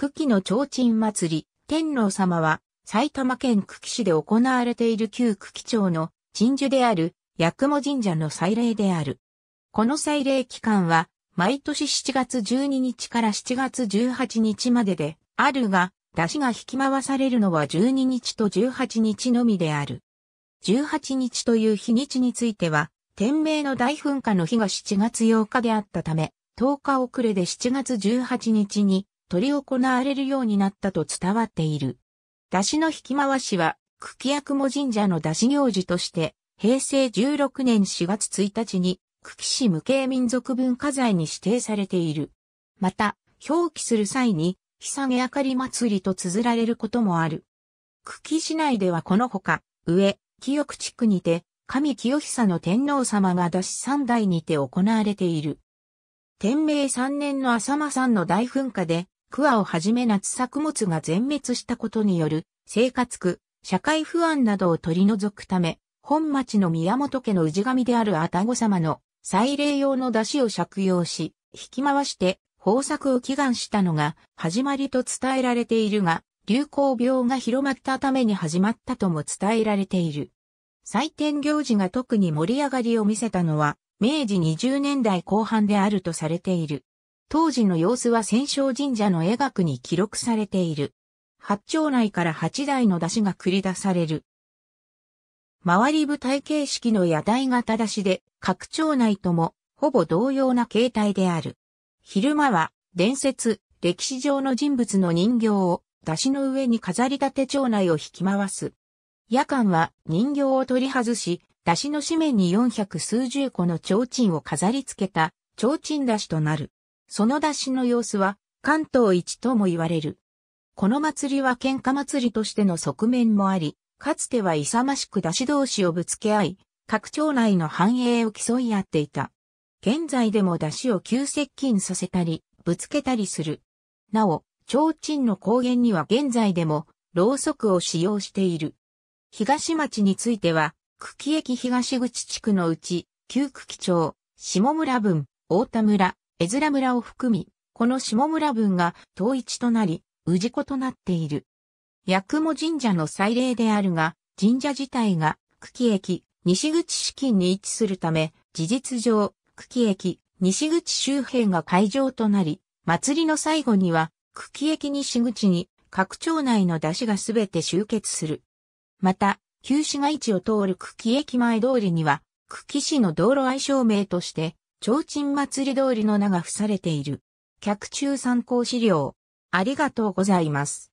久喜の提灯祭り、天皇様は、埼玉県久喜市で行われている旧久喜町の鎮守である、八雲神社の祭礼である。この祭礼期間は、毎年7月12日から7月18日までで、あるが、出汁が引き回されるのは12日と18日のみである。18日という日にちについては、天明の大噴火の日が7月8日であったため、10日遅れで7月18日に取り行われるようになったと伝わっている。出汁の引き回しは、久喜八雲神社の出汁行事として、平成16年4月1日に、久喜市無形民族文化財に指定されている。また、表記する際に、ひさげあかり祭りと綴られることもある。久喜市内ではこのほか、上、清久地区にて、神清久の天皇様が出汁三代にて行われている。天明三年の浅間山の大噴火で、クアをはじめ夏作物が全滅したことによる生活苦、社会不安などを取り除くため、本町の宮本家の氏神であるあたご様の祭礼用の出汁を借用し、引き回して豊作を祈願したのが始まりと伝えられているが、流行病が広まったために始まったとも伝えられている。祭典行事が特に盛り上がりを見せたのは、明治20年代後半であるとされている。当時の様子は戦勝神社の絵画に記録されている。八丁内から八台の出汁が繰り出される。周り舞台形式の屋台型出しで、各町内とも、ほぼ同様な形態である。昼間は、伝説、歴史上の人物の人形を、出しの上に飾り立て町内を引き回す。夜間は、人形を取り外し、出しの紙面に四百数十個の提灯を飾り付けた、提灯出しとなる。その出しの様子は関東一とも言われる。この祭りは喧嘩祭りとしての側面もあり、かつては勇ましく出し同士をぶつけ合い、各町内の繁栄を競い合っていた。現在でも出しを急接近させたり、ぶつけたりする。なお、提灯の高原には現在でも、ろうそくを使用している。東町については、久喜駅東口地区のうち、旧久喜町、下村分、大田村、江面村を含み、この下村分が統一となり、氏子となっている。八雲神社の祭礼であるが、神社自体が、久喜駅、西口資金に位置するため、事実上、久喜駅、西口周辺が会場となり、祭りの最後には、久喜駅西口に、各町内の出しがすべて集結する。また、旧市街地を通る久喜駅前通りには、久喜市の道路愛称名として、提灯祭り通りの名が付されている。客中参考資料。ありがとうございます。